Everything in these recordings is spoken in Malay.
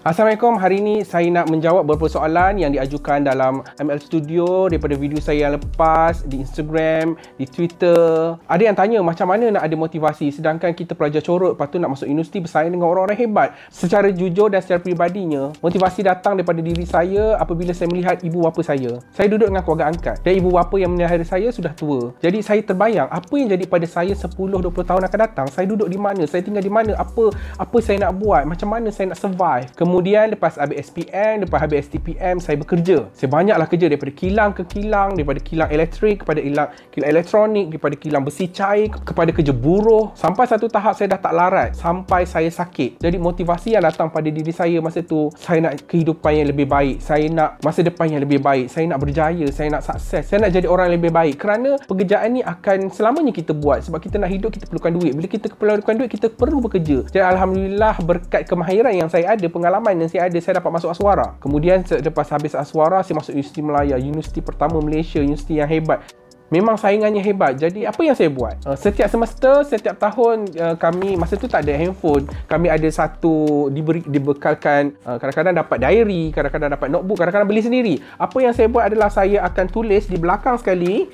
Assalamualaikum. Hari ini saya nak menjawab beberapa soalan yang diajukan dalam ML Studio daripada video saya yang lepas di Instagram, di Twitter. Ada yang tanya macam mana nak ada motivasi sedangkan kita pelajar corot lepas tu nak masuk universiti bersaing dengan orang-orang hebat. Secara jujur dan secara peribadinya, motivasi datang daripada diri saya apabila saya melihat ibu bapa saya. Saya duduk dengan keluarga angkat dan ibu bapa yang menyelahiri saya sudah tua. Jadi saya terbayang apa yang jadi pada saya 10-20 tahun akan datang. Saya duduk di mana? Saya tinggal di mana? Apa apa saya nak buat? Macam mana saya nak survive? Kemudian lepas habis SPM, lepas habis STPM, saya bekerja. Saya banyaklah kerja daripada kilang ke kilang, daripada kilang elektrik kepada kilang, kilang elektronik, daripada kilang besi cair kepada kerja buruh. Sampai satu tahap saya dah tak larat, sampai saya sakit. Jadi motivasi yang datang pada diri saya masa tu, saya nak kehidupan yang lebih baik. Saya nak masa depan yang lebih baik. Saya nak berjaya, saya nak sukses. Saya nak jadi orang yang lebih baik. Kerana pekerjaan ni akan selamanya kita buat. Sebab kita nak hidup, kita perlukan duit. Bila kita perlukan duit, kita perlu bekerja. Jadi Alhamdulillah berkat kemahiran yang saya ada, pengalaman pengalaman yang saya ada saya dapat masuk aswara kemudian selepas habis aswara saya masuk universiti Melaya universiti pertama Malaysia universiti yang hebat Memang saingannya hebat. Jadi apa yang saya buat? Uh, setiap semester, setiap tahun uh, kami masa tu tak ada handphone. Kami ada satu diberi dibekalkan uh, kadang-kadang dapat diary, kadang-kadang dapat notebook, kadang-kadang beli sendiri. Apa yang saya buat adalah saya akan tulis di belakang sekali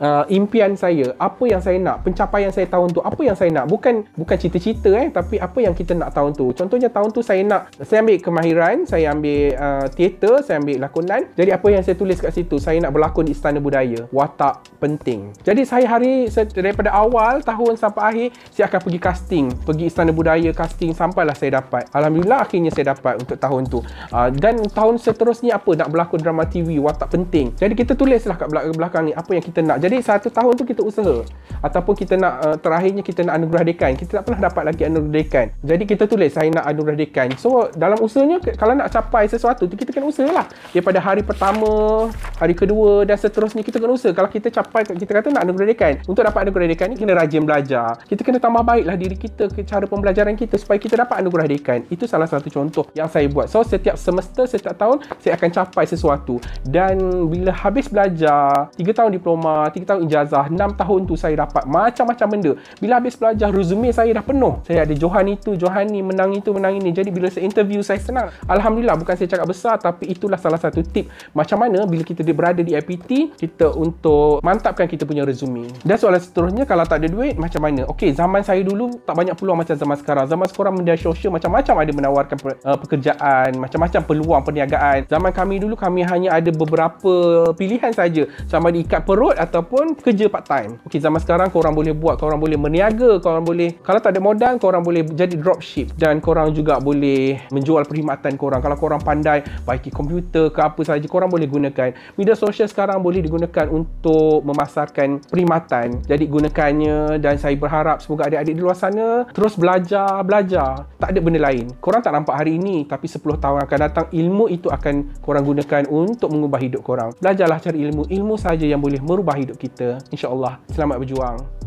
uh, impian saya, apa yang saya nak, pencapaian saya tahun tu, apa yang saya nak. Bukan bukan cita-cita eh, tapi apa yang kita nak tahun tu. Contohnya tahun tu saya nak saya ambil kemahiran, saya ambil uh, teater, saya ambil lakonan. Jadi apa yang saya tulis kat situ, saya nak berlakon di Istana Budaya. Watak penting. Jadi saya hari saya, daripada awal tahun sampai akhir, saya akan pergi casting, pergi Istana Budaya casting sampailah saya dapat. Alhamdulillah akhirnya saya dapat untuk tahun tu. Uh, dan tahun seterusnya apa nak berlakon drama TV, watak penting. Jadi kita tulislah kat belakang ni apa yang kita nak jadi satu tahun tu kita usaha ataupun kita nak uh, terakhirnya kita nak anugerah dekan kita tak pernah dapat lagi anugerah dekan jadi kita tulis saya nak anugerah dekan so dalam usahanya kalau nak capai sesuatu tu kita kena usahalah daripada hari pertama hari kedua dan seterusnya kita kena usaha kalau kita capai kita kata nak anugerah dekan untuk dapat anugerah dekan ni kena rajin belajar kita kena tambah baiklah diri kita ke cara pembelajaran kita supaya kita dapat anugerah dekan itu salah satu contoh yang saya buat so setiap semester setiap tahun saya akan capai sesuatu dan bila habis belajar 3 tahun diploma 3 tahun ijazah 6 tahun tu saya dah dapat macam-macam benda. Bila habis belajar, resume saya dah penuh. Saya ada Johan itu, Johan ni, menang itu, menang ini. Jadi bila saya interview, saya senang. Alhamdulillah, bukan saya cakap besar tapi itulah salah satu tip. Macam mana bila kita berada di IPT, kita untuk mantapkan kita punya resume. Dan soalan seterusnya, kalau tak ada duit, macam mana? Okey, zaman saya dulu tak banyak peluang macam zaman sekarang. Zaman sekarang media sosial macam-macam ada menawarkan eh, pekerjaan, macam-macam peluang perniagaan. Zaman kami dulu, kami hanya ada beberapa pilihan saja. Sama diikat perut ataupun kerja part-time. Okey, zaman sekarang sekarang korang boleh buat korang boleh meniaga korang boleh kalau tak ada modal korang boleh jadi dropship dan korang juga boleh menjual perkhidmatan korang kalau korang pandai baiki komputer ke apa sahaja korang boleh gunakan media sosial sekarang boleh digunakan untuk memasarkan perkhidmatan jadi gunakannya dan saya berharap semoga adik-adik di luar sana terus belajar belajar tak ada benda lain korang tak nampak hari ini tapi 10 tahun akan datang ilmu itu akan korang gunakan untuk mengubah hidup korang belajarlah cari ilmu ilmu saja yang boleh merubah hidup kita insyaallah selamat berjuang Bang